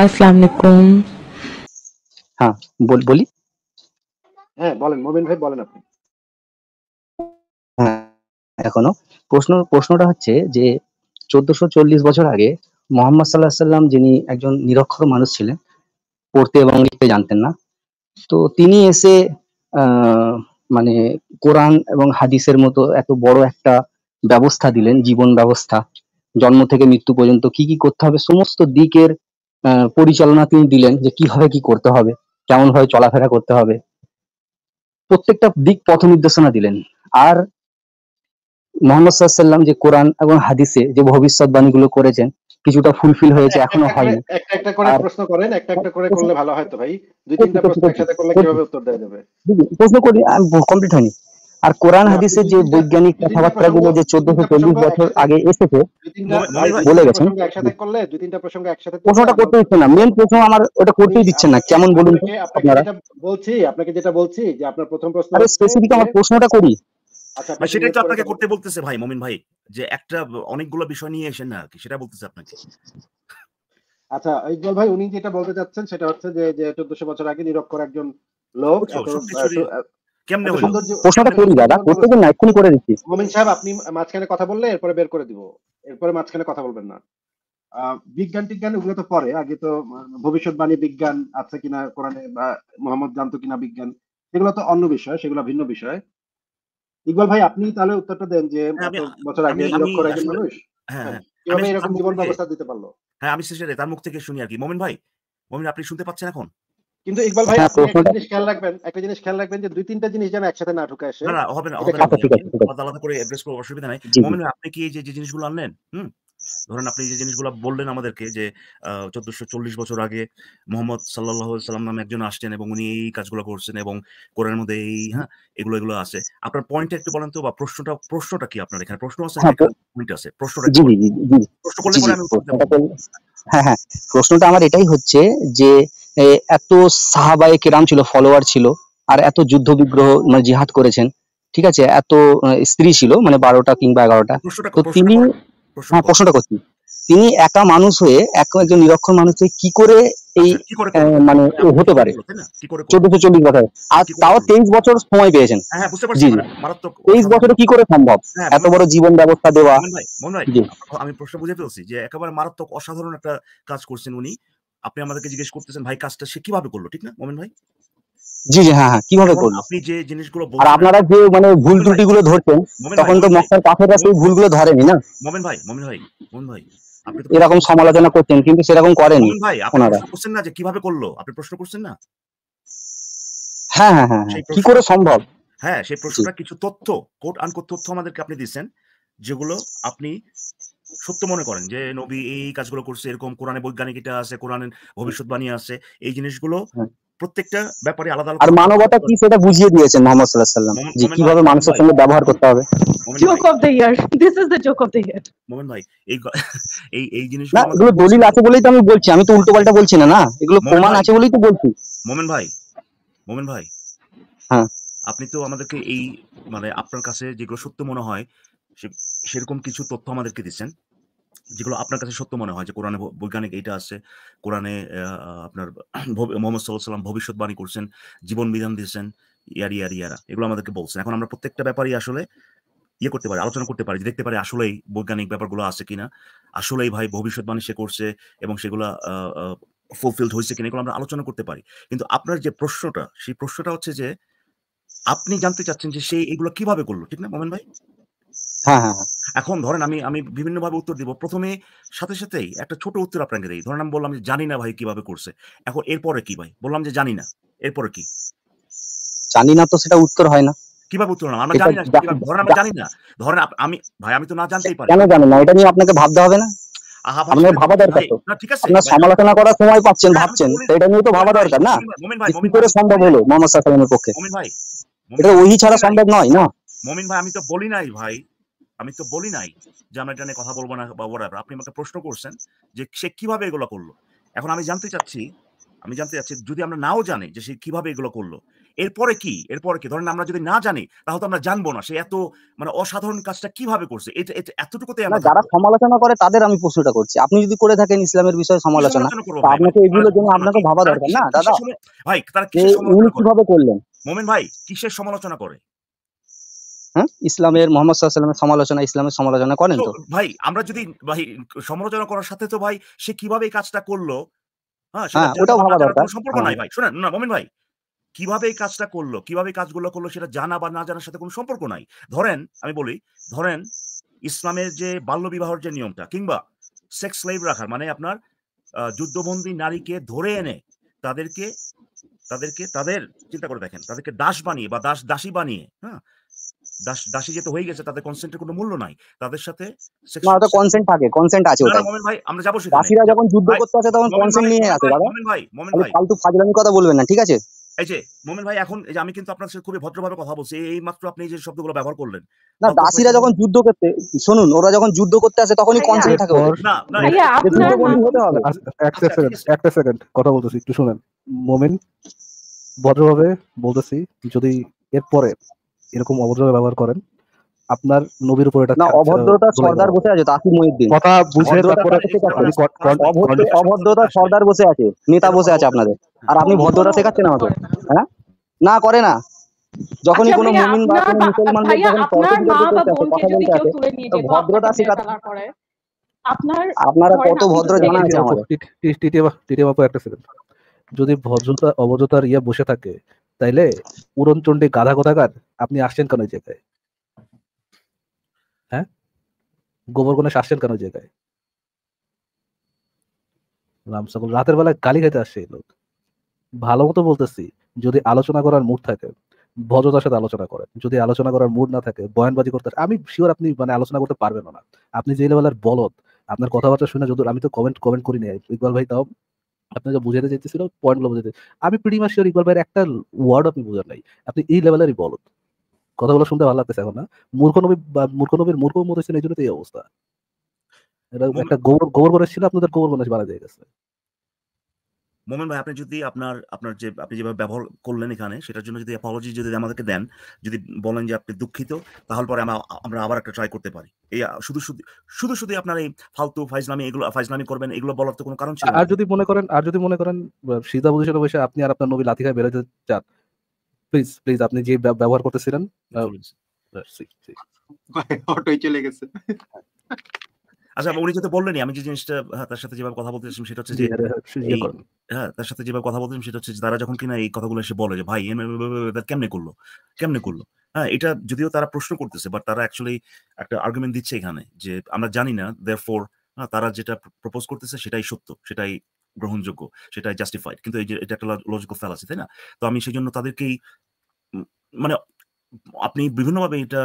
আসসালামু আলাইকুম হ্যাঁ বলি হ্যাঁ বলেন মোবিন ভাই বলেন আপনি হ্যাঁ, এখনো প্রশ্ন প্রশ্নটা হচ্ছে যে চোদ্দশো চল্লিশ বছর আগে মোহাম্মদ সাল্লাহ সাল্লাম যিনি একজন নিরক্ষর মানুষ ছিলেন পড়তে এবং লিখতে জানতেন না তো তিনি এসে মানে কোরআন এবং হাদিসের মতো এত বড় একটা ব্যবস্থা দিলেন জীবন ব্যবস্থা জন্ম থেকে মৃত্যু পর্যন্ত কি কি করতে হবে সমস্ত দিকের পরিচালনা তিনি দিলেন যে কিভাবে কি করতে হবে কেমন ভাবে চলাফেরা করতে হবে প্রত্যেকটা দিক পথ নির্দেশনা দিলেন আর মোহাম্মদ সাল্লাম যে কোরআন এবং হাদিসে যে গুলো করেছেন কিছুটা ফুলফিল হয়েছে এখনো হয়নি একটা একটা করে প্রশ্ন করেন একটা একটা করে করলে ভালো ভাই দুই তিনটা প্রশ্ন একসাথে করলে কিভাবে উত্তর দেওয়া যাবে প্রশ্ন করি কমপ্লিট হয়নি আর কোরআন হাদিসের যে বৈজ্ঞানিক কথাবার্তা গুলো যে চোদ্দশো চল্লিশ বছর আগে এসেছে বলে গেছেন প্রশ্নটা করতে দিচ্ছে না মেন প্রশ্ন আমার ওটা করতেই দিচ্ছে না কেমন বলুন আপনারা বলছি আপনাকে যেটা বলছি যে আপনার প্রথম প্রশ্ন স্পেসিফিক আমার প্রশ্নটা করি আচ্ছা, সেটাই তো আপনাকে করতে বলতেছে ভাই মমিন ভাই যে একটা অনেকগুলো বিষয় নিয়ে এসেন না আর কি সেটা বলতেছে আপনাকে আচ্ছা ইকবাল ভাই উনি যেটা বলতে চাচ্ছেন সেটা হচ্ছে যে চোদ্দশো বছর আগে নিরক্ষর একজন লোক কেমনে হলো প্রশ্নটা করি দাদা করে দিচ্ছি মোমিন সাহেব আপনি মাঝখানে কথা বললে এরপরে বের করে দিব এরপরে মাঝখানে কথা বলবেন না বিজ্ঞান টিজ্ঞান ওগুলো তো পরে আগে তো ভবিষ্যৎবাণী বিজ্ঞান আছে কিনা কোরআনে বা মোহাম্মদ জানতো কিনা বিজ্ঞান সেগুলো তো অন্য বিষয় সেগুলো ভিন্ন বিষয় ইকবাল ভাই আপনি তাহলে উত্তরটা দেন যে হ্যাঁ, বছর আগে মানুষ হ্যাঁ, হ্যাঁ, হ্যাঁ। এরকম জীবন ব্যবস্থা দিতে পারলো হ্যাঁ আমি সেটা তার মুখ থেকে শুনি আর কি মোমিন ভাই মোমিন আপনি শুনতে পাচ্ছেন এখন কিন্তু ইকবাল ভাই হ্যাঁ, একটা জিনিস খেয়াল রাখবেন একটা জিনিস খেয়াল রাখবেন যে দুই তিনটা জিনিস যেন একসাথে না ঢুকে আসে না হবে না হবে না আচ্ছা, আলাদা করে অ্যাড্রেস করব অসুবিধা নাই মানে আপনি কি এই যে জিনিসগুলো আনলেন হুম ধরেন আপনি যে জিনিসগুলো বললেন আমাদেরকে যে চোদ্দশো চল্লিশ বছর আগে মোহাম্মদ সাল্লাহ সাল্লাম নামে একজন আসছেন এবং উনি এই কাজগুলো করছেন এবং কোরআন মধ্যে এই হ্যাঁ এগুলো এগুলো আছে আপনার পয়েন্টটা একটু বলেন তো বা প্রশ্নটা প্রশ্নটা কি আপনার এখানে প্রশ্ন আছে হ্যাঁ, পয়েন্ট আছে প্রশ্নটা প্রশ্ন করলে হ্যাঁ হ্যাঁ প্রশ্নটা আমার এটাই হচ্ছে যে এত সাহাবায় কেরাম ছিল ফলোয়ার ছিল আর এত যুদ্ধ বিগ্রহ মানে জিহাদ করেছেন ঠিক আছে এত স্ত্রী ছিল মানে বারোটা কিংবা এগারোটা তো তিনি হ্যাঁ প্রশ্নটা করছি তিনি একা মানুষ হয়ে এক একজন নিরক্ষর মানুষ হয়ে কি করে এই আচ্ছা, মানে হতে পারে চোদ্দশো চল্লিশ বছর আর তাও তেইশ বছর সময় পেয়েছেন হ্যাঁ, হ্যাঁ, তেইশ বছরে কি করে সম্ভব হ্যাঁ, এত বড় জীবন ব্যবস্থা দেওয়া আমি প্রশ্ন বুঝে ফেলছি যে একেবারে মারাত্মক অসাধারণ একটা কাজ করছেন উনি আপনি আমাদেরকে জিজ্ঞেস করতেছেন ভাই কাজটা সে কিভাবে করলো ঠিক না মোমেন ভাই জি জি হ্যাঁ হ্যাঁ কিভাবে করলো আপনি যে জিনিসগুলো আর আপনারা যে মানে ভুল ত্রুটি গুলো ধরছেন তখন তো মক্কার কাফেররা সেই ভুলগুলো ধরেনি না মোমেন ভাই মোমেন ভাই মোমেন ভাই এরকম সমালোচনা করছেন কিন্তু সেরকম করেনি ভাই আপনারা করছেন না যে কিভাবে করলো আপনি প্রশ্ন করছেন না হ্যাঁ হ্যাঁ হ্যাঁ, হ্যাঁ কি করে সম্ভব হ্যাঁ সেই প্রশ্নটা কিছু তথ্য কোট আনকোট তথ্য আমাদেরকে আপনি দিচ্ছেন যেগুলো আপনি সত্য মনে করেন যে নবী এই কাজগুলো করছে এরকম কোরআনে বৈজ্ঞানিক এটা আছে কোরআনে ভবিষ্যৎবাণী আছে এই জিনিসগুলো হ্যাঁ। প্রত্যেকটা ব্যাপারে আলাদা আর মানবতা কি সেটা বুঝিয়ে দিয়েছেন মোহাম্মদ সাল্লাল্লাহু আলাইহি সাল্লাম যে কিভাবে মানুষের সঙ্গে ব্যবহার করতে হবে joke of the year this is the joke of the year Momen ভাই এই এই এই জিনিসগুলো এগুলো দলিল আছে বলেই তো আমি বলছি আমি তো উল্টো পাল্টা বলছি না না এগুলো প্রমাণ আছে বলেই তো বলছি মোমেন ভাই মোমেন ভাই হ্যাঁ আপনি তো আমাদেরকে এই মানে আপনার কাছে যেগুলো সত্য মনে হয় সেরকম কিছু তথ্য আমাদেরকে দিচ্ছেন যেগুলো আপনার কাছে সত্য মনে হয় যে কোরআনে বৈজ্ঞানিক এইটা আছে কোরআনে আপনার মোহাম্মদ সাল্লাহ সাল্লাম ভবিষ্যৎবাণী করছেন জীবন বিধান দিয়েছেন ইয়ারি ইয়ারি ইয়ারা এগুলো আমাদেরকে বলছেন এখন আমরা প্রত্যেকটা ব্যাপারই আসলে ইয়ে করতে পারি আলোচনা করতে পারি যে দেখতে পারি আসলেই বৈজ্ঞানিক ব্যাপারগুলো আছে কিনা আসলেই ভাই ভবিষ্যৎবাণী সে করছে এবং সেগুলো ফুলফিলড হয়েছে কিনা এগুলো আমরা আলোচনা করতে পারি কিন্তু আপনার যে প্রশ্নটা সেই প্রশ্নটা হচ্ছে যে আপনি জানতে চাচ্ছেন যে সে এগুলো কিভাবে করলো ঠিক না মোমেন ভাই হ্যাঁ, হ্যাঁ, হ্যাঁ। এখন ধরেন আমি আমি ভাবে উত্তর দিব প্রথমে সাথে সাথেই একটা ছোট উত্তর আপনাকে দিই ধরেন আমি বললাম যে জানি না ভাই কিভাবে করছে এখন এরপরে কি ভাই বললাম যে জানি না এরপরে কি জানি না তো সেটা উত্তর হয় না কিভাবে উত্তর না আমরা জানি না ধরেন আমি জানি না ধরেন আমি ভাই আমি তো না জানতেই পারি কেন জানেন না এটা নিয়ে আপনাকে ভাবতে হবে না আপনার ভাবা দরকার সমালোচনা করার সময় পাচ্ছেন ভাবছেন এটা নিয়ে তো ভাবা দরকার না কি ছাড়া সম্ভব নয় না মমিন ভাই আমি তো বলি নাই ভাই আমি তো বলি নাই যে আমরা এটা নিয়ে কথা বলবো না বা ওরাবার আপনি আমাকে প্রশ্ন করছেন যে সে কিভাবে এগুলো করলো এখন আমি জানতে চাচ্ছি আমি জানতে চাচ্ছি যদি আমরা নাও জানি যে সে কিভাবে এগুলো করলো এরপরে কি এরপরে কি ধরেন আমরা যদি না জানি তাহলে আমরা জানবো না সে এত মানে অসাধারণ কাজটা কিভাবে করছে এতটুকুতে যারা সমালোচনা করে তাদের আমি প্রশ্নটা করছি আপনি যদি করে থাকেন ইসলামের বিষয়ে সমালোচনা আপনাকে এগুলোর জন্য আপনাকে ভাবা দরকার না দাদা ভাই তারা কিভাবে করলেন মোমেন ভাই কিসের সমালোচনা করে হ্যাঁ ইসলামের মোহাম্মদ সাল্লামের সমালোচনা ইসলামের সমালোচনা করেন তো ভাই আমরা যদি ভাই সমালোচনা করার সাথে তো ভাই সে কিভাবে এই কাজটা করলো হ্যাঁ, হ্যাঁ সম্পর্ক নাই হ্যাঁ। ভাই শোনেন না মমিন ভাই কিভাবে এই কাজটা করলো কিভাবে কাজগুলো করলো সেটা জানা বা না জানার সাথে কোনো সম্পর্ক নাই ধরেন আমি বলি ধরেন ইসলামের যে বাল্য বিবাহর যে নিয়মটা কিংবা সেক্স লাইভ রাখার মানে আপনার যুদ্ধবন্দী নারীকে ধরে এনে তাদেরকে তাদেরকে তাদের চিন্তা করে দেখেন তাদেরকে দাস বানিয়ে বা দাস দাসী বানিয়ে হ্যাঁ দাসী যেতে হয়ে গেছে তাদের কনসেন্টের কোনো মূল্য নাই তাদের সাথে না ওটা কনসেন্ট থাকে কনসেন্ট আছে ওটা মোমেন ভাই আমরা যাবো সেখানে দাসীরা যখন যুদ্ধ করতে আসে তখন কনসেন্ট নিয়ে আসে দাদা মোমেন ভাই মোমেন ভাই ফালতু ফাজলামি কথা বলবেন না ঠিক আছে এই যে মোমেন ভাই এখন এই যে আমি কিন্তু আপনার সাথে খুবই ভদ্রভাবে কথা বলছি এই মাত্র আপনি যে শব্দগুলো ব্যবহার করলেন না দাসীরা যখন যুদ্ধ করতে শুনুন ওরা যখন যুদ্ধ করতে আসে তখনই কনসেন্ট থাকে না একটা সেকেন্ড একটা সেকেন্ড কথা বলতেছি একটু শুনেন মোমেন ভদ্রভাবে বলতেছি যদি এরপরে এরকম অভদ্র ব্যবহার করেন আপনার নবীর উপর এটা না অভদ্রতা সর্দার বসে আছে তাসি মুহিউদ্দিন কথা বুঝে তারপরে অভদ্রতা সর্দার বসে আছে নেতা বসে আছে আপনাদের আর আপনি ভদ্রতা শেখাচ্ছেন আমাকে হ্যাঁ না করে না যখনই কোনো মুমিন বা কোনো মুসলমান যখন কথা বলতে আসে ভদ্রতা শেখাতে আপনার আপনারা কত ভদ্র জানা আছে আমাদের তৃতীয় তৃতীয় একটা সেকেন্ড যদি ভদ্রতা অভদ্রতার ইয়া বসে থাকে তাইলে উড়নচণ্ডী গাধা গোধাগার আপনি আসছেন কেন জায়গায় হ্যাঁ গোবর গণেশ আসছেন কেন জায়গায় রামসকল রাতের বেলায় গালি খাইতে আসছে লোক ভালো মতো বলতেছি যদি আলোচনা করার মুড থাকে ভদ্রতার সাথে আলোচনা করেন যদি আলোচনা করার মুড না থাকে বয়ানবাজি করতে আমি শিওর আপনি মানে আলোচনা করতে পারবেন না আপনি যে লেভেলের বলদ আপনার কথাবার্তা শুনে যদি আমি তো কমেন্ট কমেন্ট করি ইকবাল ভাই তাও আপনাকে বুঝাতে চাইতেছিল গুলো বুঝাতে আমি প্রিটি মাস ইকবাল ভাইয়ের একটা ওয়ার্ড আপনি বুঝেন নাই আপনি এই লেভেলেরই বলত কথাগুলো শুনতে ভালো লাগতেছে এখন না মূর্খ নবী বা মূর্খ নবীর মূর্খ মতো এই জন্য এই অবস্থা এটা একটা গোবর গোবর বানাস ছিল আপনাদের গোবর বানাস বাড়া যায় গেছে মোমেন ভাই আপনি যদি আপনার আপনার যে আপনি যেভাবে ব্যবহার করলেন এখানে সেটার জন্য যদি অ্যাপোলজি যদি আমাদেরকে দেন যদি বলেন যে আপনি দুঃখিত তাহলে পরে আমরা আবার একটা ট্রাই করতে পারি এই শুধু শুধু শুধু শুধু আপনার এই ফালতু ফাইজনামি এগুলো ফাইজনামি করবেন এগুলো বলার তো কোনো কারণ ছিল আর যদি মনে করেন আর যদি মনে করেন সিদা বুঝে বসে আপনি আর আপনার নবী লাথি খায় বেরোতে চান প্লিজ প্লিজ আপনি যে ব্যবহার করতেছিলেন অটোই চলে গেছে আচ্ছা উনি যেটা বললেনি আমি যে জিনিসটা হ্যাঁ, তার সাথে যেভাবে কথা বলতেছিলাম সেটা হচ্ছে যে হ্যাঁ তার সাথে যেভাবে কথা বলতেছিলাম সেটা হচ্ছে যে তারা যখন কিনা এই কথাগুলো এসে বলে যে ভাই কেমনে করলো কেমনে করলো হ্যাঁ এটা যদিও তারা প্রশ্ন করতেছে বাট তারা অ্যাকচুয়ালি একটা আর্গুমেন্ট দিচ্ছে এখানে যে আমরা জানি না দেয়ার হ্যাঁ, ফোর তারা যেটা প্রপোজ করতেছে সেটাই সত্য সেটাই গ্রহণযোগ্য সেটাই জাস্টিফাইড কিন্তু এই যে এটা একটা লজিক্যাল ফেলাসি তাই না তো আমি সেই জন্য তাদেরকেই মানে আপনি বিভিন্নভাবে এটা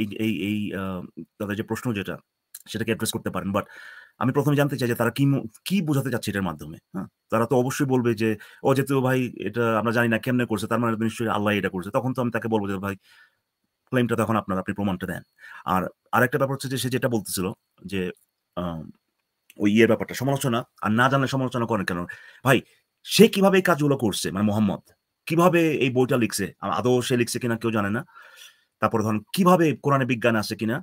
এই এই তাদের যে প্রশ্ন যেটা সেটাকে অ্যাড্রেস করতে পারেন বাট আমি প্রথমে জানতে চাই যে তারা কি কি বোঝাতে চাচ্ছে এটার মাধ্যমে হ্যাঁ তারা তো অবশ্যই বলবে যে ও যেহেতু ভাই এটা আমরা জানি না কেমনে করছে তার মানে নিশ্চয়ই আল্লাহ এটা করছে তখন তো আমি তাকে বলবো যে ভাই ক্লেমটা তখন আপনার আপনি প্রমাণটা দেন আর আরেকটা ব্যাপার হচ্ছে যে সে যেটা বলতেছিল যে ওই ইয়ের ব্যাপারটা সমালোচনা আর না জানলে সমালোচনা করেন কেন ভাই সে কিভাবে এই কাজগুলো করছে মানে মোহাম্মদ কিভাবে এই বইটা লিখছে আদৌ সে লিখছে কিনা কেউ জানে না তারপরে ধরুন কিভাবে কোরআনে বিজ্ঞান আছে কিনা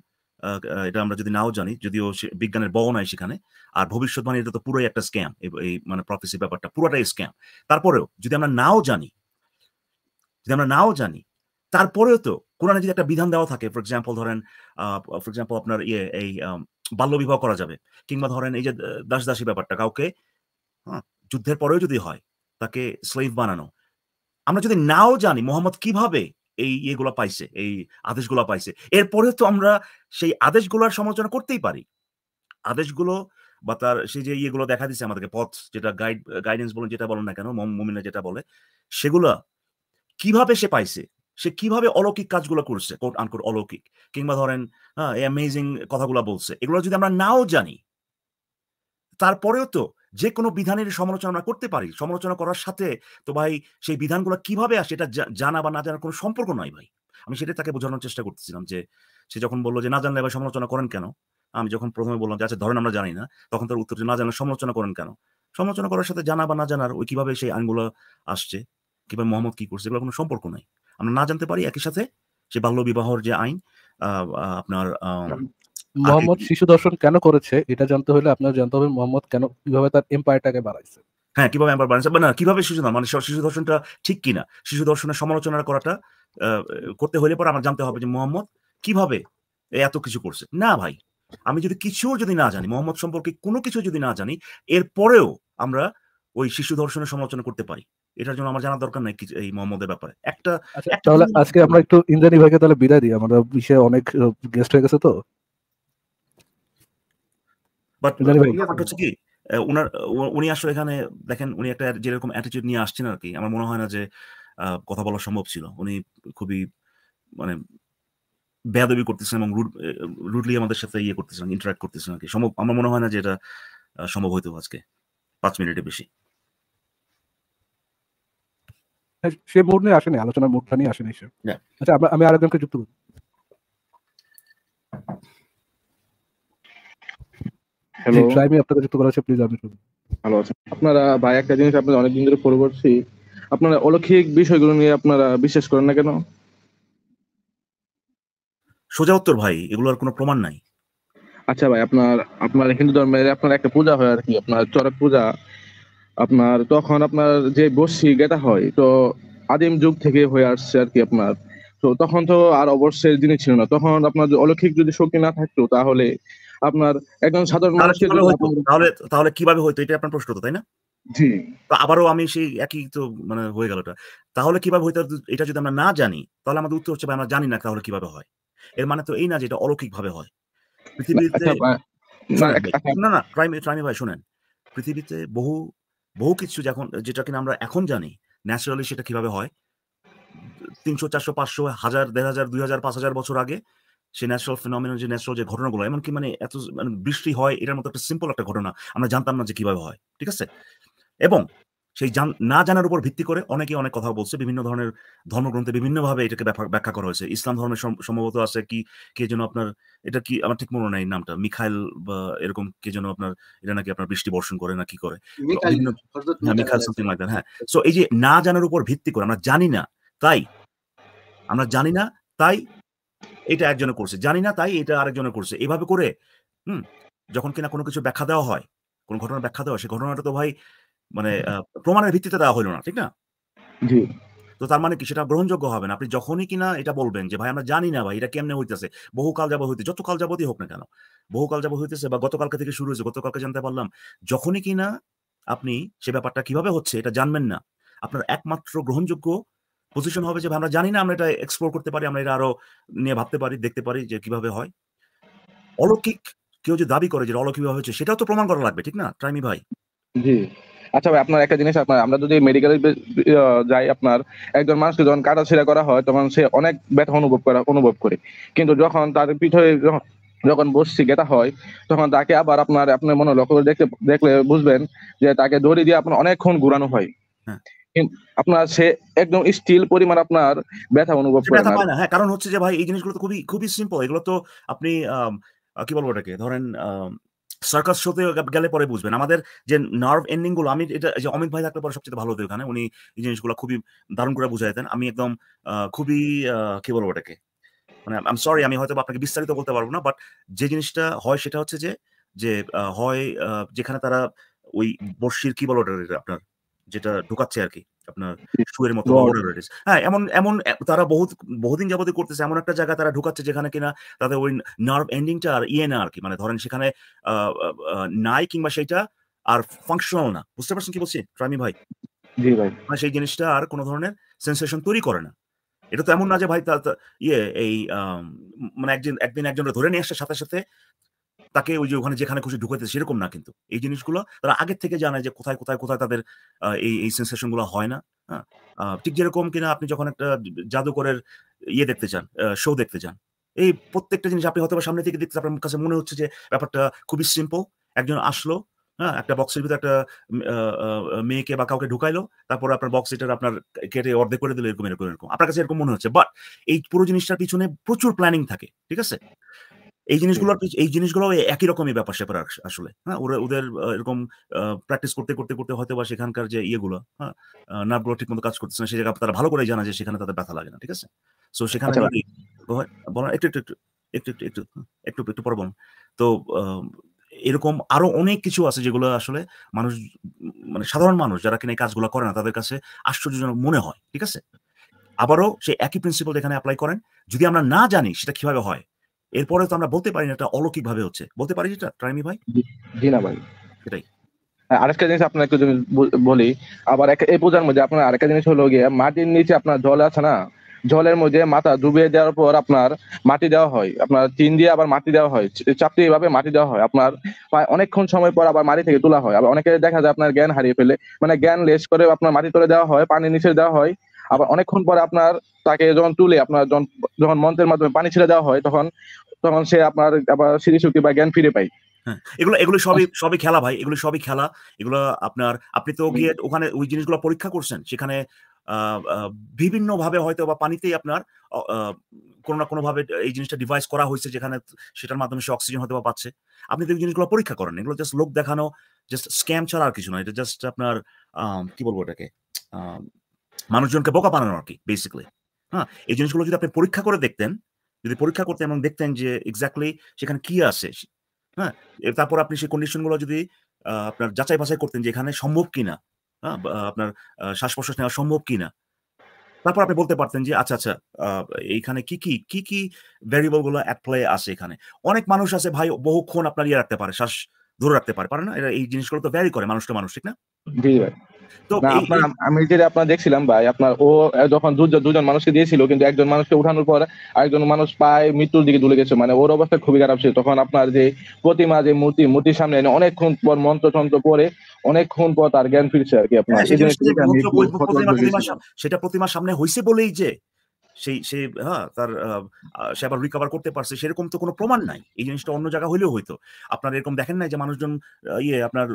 এটা আমরা যদি নাও জানি যদিও বিজ্ঞানের বও নাই সেখানে আর ভবিষ্যৎবাণী এটা তো পুরোই একটা স্ক্যাম এই মানে প্রফেসি ব্যাপারটা পুরোটাই স্ক্যাম তারপরেও যদি আমরা নাও জানি যদি আমরা নাও জানি তারপরেও তো কোরআনে যদি একটা বিধান দেওয়া থাকে ফর এক্সাম্পল ধরেন ফর এক্সাম্পল আপনার ইয়ে এই বাল্যবিবাহ করা যাবে কিংবা ধরেন এই যে দাস দাসী ব্যাপারটা কাউকে হ্যাঁ যুদ্ধের পরেও যদি হয় তাকে স্লেভ বানানো আমরা যদি নাও জানি মোহাম্মদ কিভাবে এই ইয়েগুলো পাইছে এই আদেশগুলো পাইছে এরপরে তো আমরা সেই আদেশগুলোর সমালোচনা করতেই পারি আদেশগুলো বা তার সেই যে ইয়েগুলো দেখা দিচ্ছে আমাদেরকে পথ যেটা গাইড গাইডেন্স বলেন যেটা বলেন না কেন মমিনা যেটা বলে সেগুলা কিভাবে সে পাইছে সে কিভাবে অলৌকিক কাজগুলো করছে কোট আনকোট অলৌকিক কিংবা ধরেন হ্যাঁ অ্যামেজিং কথাগুলো বলছে এগুলো যদি আমরা নাও জানি তারপরেও তো যে কোনো বিধানের সমালোচনা করতে পারি সমালোচনা করার সাথে তো ভাই সেই বিধানগুলো কিভাবে আসে এটা জানা বা না জানার কোনো সম্পর্ক নয় ভাই আমি সেটা তাকে বোঝানোর চেষ্টা করতেছিলাম যে সে যখন বললো যে না জানলে ভাই সমালোচনা করেন কেন আমি যখন প্রথমে বললাম যে আচ্ছা ধরেন আমরা জানি না তখন তার উত্তর না জানলে সমালোচনা করেন কেন সমালোচনা করার সাথে জানা বা না জানার ওই কিভাবে সেই আইনগুলো আসছে কিভাবে মোহাম্মদ কি করছে এগুলো কোনো সম্পর্ক নাই আমরা না জানতে পারি একই সাথে সে বাল্য বিবাহর যে আইন আপনার মোহাম্মদ শিশু দর্শন কেন করেছে এটা জানতে হলে আপনার জানতে হবে মোহাম্মদ কেন কিভাবে তার এম্পায়ারটাকে বাড়াইছে হ্যাঁ কিভাবে এম্পায়ার বাড়াইছে না কিভাবে শিশু মানে শিশু দর্শনটা ঠিক কিনা শিশু দর্শনের সমালোচনা করাটা করতে হলে পরে আমার জানতে হবে যে মোহাম্মদ কিভাবে এত কিছু করছে না ভাই আমি যদি কিছু যদি না জানি মোহাম্মদ সম্পর্কে কোনো কিছু যদি না জানি এরপরেও আমরা ওই শিশু দর্শনের সমালোচনা করতে পারি এটার জন্য আমার জানা দরকার নাই এই মোহাম্মদের ব্যাপারে একটা আচ্ছা, তাহলে আজকে আমরা একটু ইন্দ্রানী ভাইকে তাহলে বিদায় দিই আমরা বিষয়ে অনেক গেস্ট হয়ে গেছে তো বাট uh, হচ্ছে কি ওনার uh, uh, উনি আসলে এখানে দেখেন উনি একটা যেরকম অ্যাটিটিউড নিয়ে আসছেন আর কি আমার মনে হয় না যে কথা বলা সম্ভব ছিল উনি খুবই মানে বেয়াদবি করতেছেন এবং রুডলি আমাদের সাথে ইয়ে করতেছেন ইন্টারাক্ট করতেছেন আর কি সম্ভব আমার মনে হয় না যে এটা সম্ভব হইতো আজকে পাঁচ মিনিটের বেশি হ্যাঁ, সে মোড নিয়ে আসেনি আলোচনার মোডটা নিয়ে আসেনি সে আচ্ছা আমি আরেকজনকে যুক্ত করব হ্যালো আমি আপনাকে যুক্ত করা হচ্ছে প্লিজ আপনি শুনুন ভালো আছেন আচ্ছা। আপনারা ভাই একটা জিনিস আপনাদের অনেকদিন ধরে ফলো করছি আপনারা অলৌকিক বিষয়গুলো নিয়ে আপনারা বিশ্বাস করেন না কেন সোজা উত্তর ভাই এগুলোর কোনো প্রমাণ নাই আচ্ছা ভাই আপনার আপনার হিন্দু ধর্মের আপনার একটা পূজা হয় আর কি আপনার চরক পূজা আপনার তখন আপনার যে বসি গেটা হয় তো আদিম যুগ থেকে হয়ে আসছে আর কি আপনার তো তখন তো আর অবশ্যের জিনিস ছিল না তখন আপনার অলৌকিক যদি শক্তি না থাকতো তাহলে আপনার একজন সাধারণ মানুষকে তাহলে তাহলে কিভাবে হইতো এটা আপনার প্রশ্ন তো তাই না জি তো আবারও আমি সেই একই তো মানে হয়ে গেল তাহলে কিভাবে হইতো এটা যদি আমরা না জানি তাহলে আমাদের উত্তর হচ্ছে আমরা জানি না তাহলে কিভাবে হয় এর মানে তো এই না যে এটা অলৌকিক ভাবে হয় পৃথিবীতে না আচ্ছা, না ট্রাইমি ট্রাইমি ভাই আচ্ছা। শুনেন পৃথিবীতে বহু বহু কিছু যখন যেটা কিনা আমরা এখন জানি ন্যাচারালি সেটা কিভাবে হয় তিনশো চারশো পাঁচশো হাজার দেড় হাজার দুই হাজার পাঁচ হাজার বছর আগে সে ন্যাচারাল ফিনোমিনন যে ন্যাচারাল যে ঘটনাগুলো এমনকি মানে এত মানে বৃষ্টি হয় এটার মতো একটা সিম্পল একটা ঘটনা আমরা জানতাম না যে কিভাবে হয় ঠিক আছে এবং সেই না জানার উপর ভিত্তি করে অনেকে অনেক কথা বলছে বিভিন্ন ধরনের ধর্মগ্রন্থে বিভিন্নভাবে এটাকে ব্যাখ্যা করা হয়েছে ইসলাম ধর্মের সম্ভবত আছে কি কে যেন আপনার এটা কি আমার ঠিক মনে নাই নামটা মিখাইল বা এরকম কে যেন আপনার এটা নাকি আপনার বৃষ্টি বর্ষণ করে না কি করে হ্যাঁ মিখাইল সামথিং লাগবে হ্যাঁ সো এই যে না জানার উপর ভিত্তি করে আমরা জানি না তাই আমরা জানি না তাই এটা একজনে করছে জানি না তাই এটা আরেকজনে করছে এভাবে করে হুম যখন কিনা কোনো কিছু ব্যাখ্যা দেওয়া হয় কোন ঘটনার ব্যাখ্যা দেওয়া সে ঘটনাটা তো ভাই মানে প্রমাণের ভিত্তিতে দেওয়া হলো না ঠিক না জি তো তার মানে কি সেটা গ্রহণযোগ্য হবে না আপনি যখনই কিনা এটা বলবেন যে ভাই আমরা জানি না ভাই এটা কেমনে হইতেছে বহুকাল যাবত হইতে যত কাল যাবতই হোক না কেন বহুকাল যাবত হইতেছে বা গতকালকে থেকে শুরু হয়েছে গতকালকে জানতে পারলাম যখনই কিনা আপনি সে ব্যাপারটা কিভাবে হচ্ছে এটা জানবেন না আপনার একমাত্র গ্রহণযোগ্য পজিশন হবে যে আমরা জানি না আমরা এটা এক্সপ্লোর করতে পারি আমরা এটা আরো নিয়ে ভাবতে পারি দেখতে পারি যে কিভাবে হয় অলৌকিক কেউ যে দাবি করে যে অলৌকিক হয়েছে সেটাও তো প্রমাণ করা লাগবে ঠিক না ট্রাইমি ভাই জি আচ্ছা ভাই আপনার একটা জিনিস আপনার আমরা যদি মেডিকেলে যাই আপনার একজন মানুষকে যখন কাটাছিড়া করা হয় তখন সে অনেক ব্যথা অনুভব করা অনুভব করে কিন্তু যখন তার পিঠে যখন বসছি গেটা হয় তখন তাকে আবার আপনার আপনার মনে লক্ষ্য করে দেখতে দেখলে বুঝবেন যে তাকে দড়ি দিয়ে আপনার অনেকক্ষণ ঘুরানো হয় হ্যাঁ। আপনার সে একদম স্টিল পরিমাণ আপনার ব্যথা অনুভব করে না হ্যাঁ কারণ হচ্ছে যে ভাই এই জিনিসগুলো তো খুবই খুবই সিম্পল এগুলো তো আপনি কি বলবো ওটাকে ধরেন সার্কাস শোতে গেলে পরে বুঝবেন আমাদের যে নার্ভ এন্ডিং গুলো আমি এটা যে অমিত ভাই থাকলে পরে সবচেয়ে ভালো হতো ওখানে উনি এই জিনিসগুলো খুবই দারুণ করে বুঝাই দেন আমি একদম খুবই কি বলবো ওটাকে মানে আম সরি আমি হয়তো আপনাকে বিস্তারিত বলতে পারবো না বাট যে জিনিসটা হয় সেটা হচ্ছে যে যে হয় যেখানে তারা ওই বর্ষির কি বলো ওটা আপনার যেটা ঢোকাচ্ছে আর কি আপনার শুয়ের মতো হ্যাঁ এমন এমন তারা বহুত বহুদিন যাবতে করতেছে এমন একটা জায়গা তারা ঢুকাচ্ছে যেখানে কিনা তাদের ওই নার্ভ এন্ডিংটা আর ইয়ে e না আর কি মানে ধরেন সেখানে নাই কিংবা সেইটা আর ফাংশনাল না বুঝতে পারছেন কি বলছি রামি ভাই মানে সেই জিনিসটা আর কোনো ধরনের সেন্সেশন তৈরি করে না এটা তো এমন না যে ভাই ইয়ে এই মানে একদিন একদিন একজনকে ধরে নিয়ে আসার সাথে সাথে তাকে ওই যে ওখানে যেখানে খুশি ঢুকাইতে সেরকম না কিন্তু এই জিনিসগুলো তারা আগের থেকে জানে যে কোথায় কোথায় কোথায় তাদের এই এই সেন্সেশন গুলো হয় না হ্যাঁ ঠিক যেরকম কিনা আপনি যখন একটা জাদুকরের ইয়ে দেখতে চান শো দেখতে চান এই প্রত্যেকটা জিনিস আপনি হয়তো সামনে থেকে দেখতে আপনার কাছে মনে হচ্ছে যে ব্যাপারটা খুবই সিম্পল একজন আসলো হ্যাঁ একটা বক্সের ভিতরে একটা মেয়েকে বা কাউকে ঢুকাইলো তারপরে আপনার বক্স এটার আপনার কেটে অর্ধেক করে দিল এরকম এরকম এরকম আপনার কাছে এরকম মনে হচ্ছে বাট এই পুরো জিনিসটার পিছনে প্রচুর প্ল্যানিং থাকে ঠিক আছে এই জিনিসগুলোর এই জিনিসগুলো একই রকমই ব্যাপার স্যাপার আসলে হ্যাঁ ওরা ওদের এরকম প্র্যাকটিস করতে করতে করতে হয়তো বা সেখানকার যে ইয়েগুলো হ্যাঁ নার্ভগুলো ঠিক মতো কাজ করতেছে না সেই জায়গায় তারা ভালো করে জানা যে সেখানে তাদের ব্যথা লাগে না ঠিক আছে সো সেখানে আচ্ছা। যদি বলেন একটু একটু একটু একটু একটু একটু হ্যাঁ, একটু পর বলুন তো এরকম আরো অনেক কিছু আছে যেগুলো আসলে মানুষ মানে সাধারণ মানুষ যারা কিনা এই কাজগুলো করে না তাদের কাছে আশ্চর্যজনক মনে হয় ঠিক আছে আবারও সে একই প্রিন্সিপাল এখানে অ্যাপ্লাই করেন যদি আমরা না জানি সেটা কিভাবে হয় এরপরে তো আমরা বলতে পারি না এটা অলৌকিক ভাবে হচ্ছে বলতে পারি এটা ট্রাইমি ভাই জি না ভাই সেটাই হ্যাঁ, আরেকটা জিনিস বলি আবার এই পূজার মধ্যে আপনার আরেকটা জিনিস হলো গিয়ে মাটির নিচে আপনার জল আছে না জলের মধ্যে মাথা ডুবিয়ে দেওয়ার পর আপনার মাটি দেওয়া হয় আপনার টিন দিয়ে আবার মাটি দেওয়া হয় চাপতে এইভাবে মাটি দেওয়া হয় আপনার অনেকক্ষণ সময় পর আবার মাটি থেকে তোলা হয় আবার অনেকে দেখা যায় আপনার জ্ঞান হারিয়ে ফেলে মানে জ্ঞান লেস করে আপনার মাটি তুলে দেওয়া হয় পানির নিচে দেওয়া হয় আবার অনেকক্ষণ পরে আপনার তাকে যখন তুলে আপনার যখন মন্ত্রের মাধ্যমে পানি ছেড়ে দেওয়া হয় তখন তখন সে আপনার আবার স্মৃতিশক্তি বা জ্ঞান ফিরে পায় হ্যাঁ, এগুলো এগুলো সবই আচ্ছা। সবই খেলা ভাই এগুলো সবই খেলা এগুলো আপনার আপনি তো গিয়ে ওখানে ওই জিনিসগুলো পরীক্ষা করছেন সেখানে বিভিন্ন ভাবে হয়তো বা পানিতেই আপনার কোনো না কোনো ভাবে এই জিনিসটা ডিভাইস করা হয়েছে যেখানে সেটার মাধ্যমে সে অক্সিজেন হয়তো বা পাচ্ছে আপনি তো এই জিনিসগুলো পরীক্ষা করেন এগুলো জাস্ট লোক দেখানো জাস্ট স্ক্যাম ছাড়া আর কিছু না এটা জাস্ট আপনার কি বলবো এটাকে মানুষজনকে বোকা বানানো আর কি বেসিক্যালি হ্যাঁ এই জিনিসগুলো যদি আপনি পরীক্ষা করে দেখতেন যদি পরীক্ষা করতেন এবং দেখতেন যে এক্স্যাক্টলি সেখানে কি আছে হ্যাঁ তারপর আপনি সেই কন্ডিশনগুলো যদি আপনার যাচাই বাছাই করতেন যে এখানে সম্ভব কিনা হ্যাঁ আপনার শ্বাস প্রশ্বাস নেওয়া সম্ভব কিনা তারপর আপনি বলতে পারতেন যে আচ্ছা আচ্ছা এইখানে কি কি কি কি ভ্যারিয়েবল গুলো অ্যাপ্লাই আছে এখানে অনেক মানুষ আছে ভাই বহুক্ষণ আপনার ইয়ে রাখতে পারে শ্বাস ধরে রাখতে পারে পারে না এই জিনিসগুলো তো ভ্যারি করে মানুষ তো মানুষ ঠিক না আমি যেটা আপনার দেখছিলাম ভাই আপনার ও যখন দুজন মানুষকে দিয়েছিল কিন্তু একজন মানুষকে উঠানোর পর আরেকজন মানুষ পায় মৃত্যুর দিকে চলে গেছে মানে ওর অবস্থা খুবই খারাপ ছিল তখন আপনার যে প্রতিমা যে মূর্তি মূর্তির সামনে এনে অনেকক্ষণ পর মন্ত্র তন্ত্র করে অনেকক্ষণ পর তার জ্ঞান ফিরছে আর কি আপনার আচ্ছা, সেটা প্রতিমার সামনে হয়েছে বলেই যে সেই সে হ্যাঁ তার সে আবার রিকভার করতে পারছে সেরকম তো কোনো প্রমাণ নাই এই জিনিসটা অন্য জায়গা হলেও হইতো আপনারা এরকম দেখেন নাই যে মানুষজন ইয়ে আপনার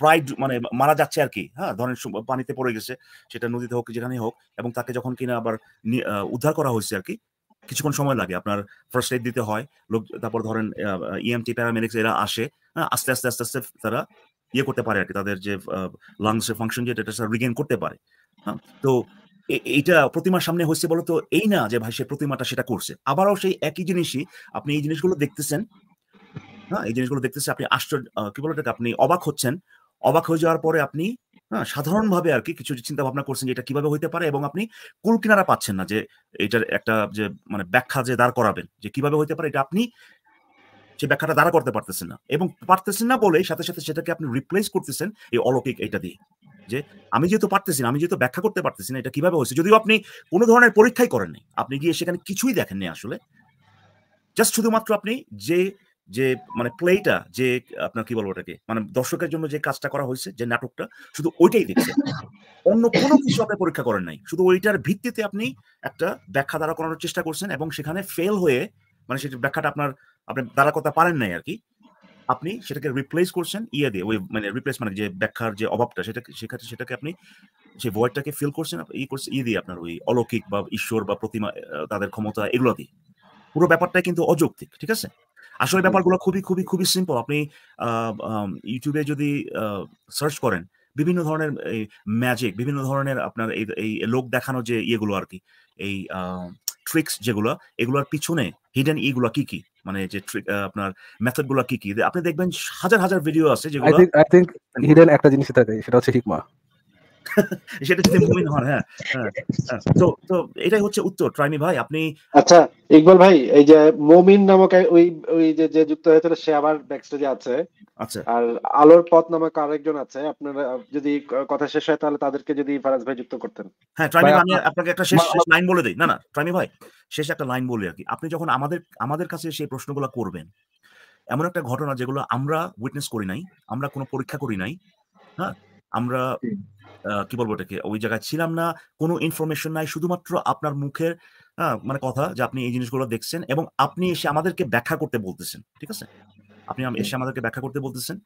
প্রায় মানে মারা যাচ্ছে আর কি হ্যাঁ ধরেন পানিতে পড়ে গেছে সেটা নদীতে হোক যেখানে হোক এবং তাকে যখন কিনা আবার উদ্ধার করা হয়েছে আর কি কিছুক্ষণ সময় লাগে আপনার ফার্স্ট এড দিতে হয় লোক তারপর ধরেন ইএমটি প্যারামেডিক্স এরা আসে হ্যাঁ, আস্তে আস্তে আস্তে আস্তে তারা ইয়ে করতে পারে আর কি তাদের যে লাংসের ফাংশন যেটা সেটা রিগেন করতে পারে হ্যাঁ তো এইটা প্রতিমার সামনে হয়েছে বলতো এই না যে ভাই সে প্রতিমাটা সেটা করছে আবারও সেই একই জিনিসই আপনি এই জিনিসগুলো দেখতেছেন হ্যাঁ এই জিনিসগুলো দেখতেছে আপনি আশ্চর্য কি বলো আপনি অবাক হচ্ছেন অবাক হয়ে যাওয়ার পরে আপনি হ্যাঁ সাধারণভাবে আর কি কিছু চিন্তা ভাবনা করছেন যে এটা কিভাবে হইতে পারে এবং আপনি কুল কিনারা পাচ্ছেন না যে এটার একটা যে মানে ব্যাখ্যা যে দাঁড় করাবেন যে কিভাবে হইতে পারে এটা আপনি সে ব্যাখ্যাটা দাঁড়া করতে পারতেছেন না এবং পারতেছেন না বলে সাথে সাথে সেটাকে আপনি রিপ্লেস করতেছেন এই অলৌকিক এটা দিয়ে যে আমি যেহেতু পারতেছি না আমি যেহেতু ব্যাখ্যা করতে পারতেছি না এটা কিভাবে হয়েছে যদিও আপনি কোনো ধরনের পরীক্ষাই করেন নাই আপনি গিয়ে সেখানে কিছুই দেখেননি আসলে জাস্ট শুধুমাত্র আপনি যে যে মানে প্লেটা যে আপনার কি বলবো ওটাকে মানে দর্শকের জন্য যে কাজটা করা হয়েছে যে নাটকটা শুধু ওইটাই দেখছে অন্য কোনো কিছু আপনি পরীক্ষা করেন নাই শুধু ওইটার ভিত্তিতে আপনি একটা ব্যাখ্যা দ্বারা করানোর চেষ্টা করছেন এবং সেখানে ফেল হয়ে মানে সেটা ব্যাখ্যাটা আপনার আপনি দ্বারা করতে পারেন নাই আর কি আপনি সেটাকে রিপ্লেস করছেন ইয়ে দিয়ে ওই মানে রিপ্লেস মানে যে ব্যাখ্যার যে অভাবটা সেটাকে সেক্ষেত্রে সেটাকে আপনি সেই ভয়টাকে ফিল করছেন ই করছে ইয়ে দিয়ে আপনার ওই অলৌকিক বা ঈশ্বর বা প্রতিমা তাদের ক্ষমতা এগুলো দিয়ে পুরো ব্যাপারটা কিন্তু অযৌক্তিক ঠিক আছে আসলে ব্যাপারগুলো খুবই খুবই খুবই সিম্পল আপনি ইউটিউবে যদি সার্চ করেন বিভিন্ন ধরনের এই ম্যাজিক বিভিন্ন ধরনের আপনার এই লোক দেখানো যে ইয়েগুলো আর কি এই ট্রিক্স যেগুলো এগুলোর পিছনে হিডেন ইগুলো কি কি মানে যে আপনার মেথডগুলো কি কি আপনি দেখবেন হাজার হাজার ভিডিও আছে যেগুলো আই থিংক হিডেন একটা জিনিস থাকে সেটা হচ্ছে হিকমা সেটা যদি মুমিন হন হ্যাঁ, হ্যাঁ, হ্যাঁ তো তো এটাই হচ্ছে উত্তর ট্রাইমি ভাই আপনি আচ্ছা ইকবাল ভাই এই যে মুমিন নামক ওই ওই যে যে যুক্ত হয়েছিল সে আবার ব্যাকস্টেজে আছে আচ্ছা আর আলোর পথ নামক আরেকজন আছে আপনারা যদি কথা শেষ হয় তাহলে তাদেরকে যদি ফারাজ ভাই যুক্ত করতেন হ্যাঁ ট্রাইমি ভাই আমি আপনাকে একটা শেষ লাইন বলে দেই না না ট্রাইমি ভাই শেষ একটা লাইন বলি আর কি আপনি যখন আমাদের আমাদের কাছে সেই প্রশ্নগুলো করবেন এমন একটা ঘটনা যেগুলো আমরা উইটনেস করি নাই আমরা কোনো পরীক্ষা করি নাই হ্যাঁ আমরা কি বলবো এটাকে ওই জায়গায় ছিলাম না কোনো ইনফরমেশন নাই শুধুমাত্র আপনার মুখের মানে কথা যে আপনি এই জিনিসগুলো দেখছেন এবং আপনি এসে আমাদেরকে ব্যাখ্যা করতে বলতেছেন ঠিক আছে আপনি এসে আমাদেরকে ব্যাখ্যা করতে বলতেছেন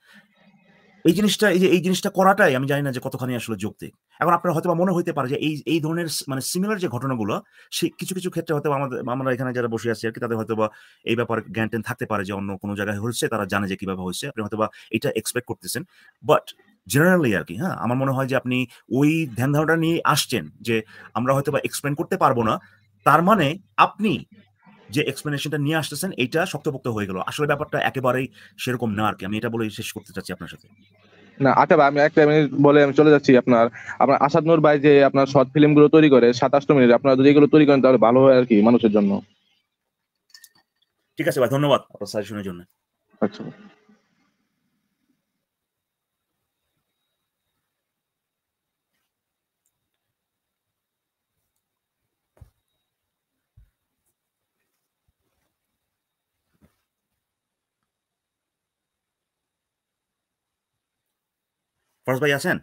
এই জিনিসটা এই যে এই জিনিসটা করাটাই আমি জানি না যে কতখানি আসলে যৌক্তিক এখন আপনার হয়তো মনে হইতে পারে যে এই এই ধরনের মানে সিমিলার যে ঘটনাগুলো সে কিছু কিছু ক্ষেত্রে হয়তো আমাদের আমরা এখানে যারা বসে আছি আর কি তাদের হয়তো বা এই ব্যাপারে জ্ঞান টেন থাকতে পারে যে অন্য কোনো জায়গায় হয়েছে তারা জানে যে কিভাবে হয়েছে আপনি হয়তো বা এটা এক্সপেক্ট করতেছেন বাট জেনারেলি আর কি হ্যাঁ আমার মনে হয় যে আপনি ওই ধ্যান ধারণা নিয়ে আসছেন যে আমরা হয়তো বা এক্সপ্লেন করতে পারবো না তার মানে আপনি যে এক্সপ্লেনেশনটা নিয়ে আসতেছেন এটা শক্তপোক্ত হয়ে গেল আসলে ব্যাপারটা একেবারেই সেরকম না আর কি আমি এটা বলে শেষ করতে চাচ্ছি আপনার সাথে না আচ্ছা ভাই আমি একটা মিনিট বলে আমি চলে যাচ্ছি আপনার আপনার আসাদ নূর ভাই যে আপনার শর্ট ফিল্ম গুলো তৈরি করে সাতাশটা মিনিট আপনারা যদি এগুলো তৈরি করেন তাহলে ভালো হয় আর কি মানুষের জন্য ঠিক আছে ভাই ধন্যবাদ আপনার সাজেশনের জন্য আচ্ছা ফরজ ভাই আছেন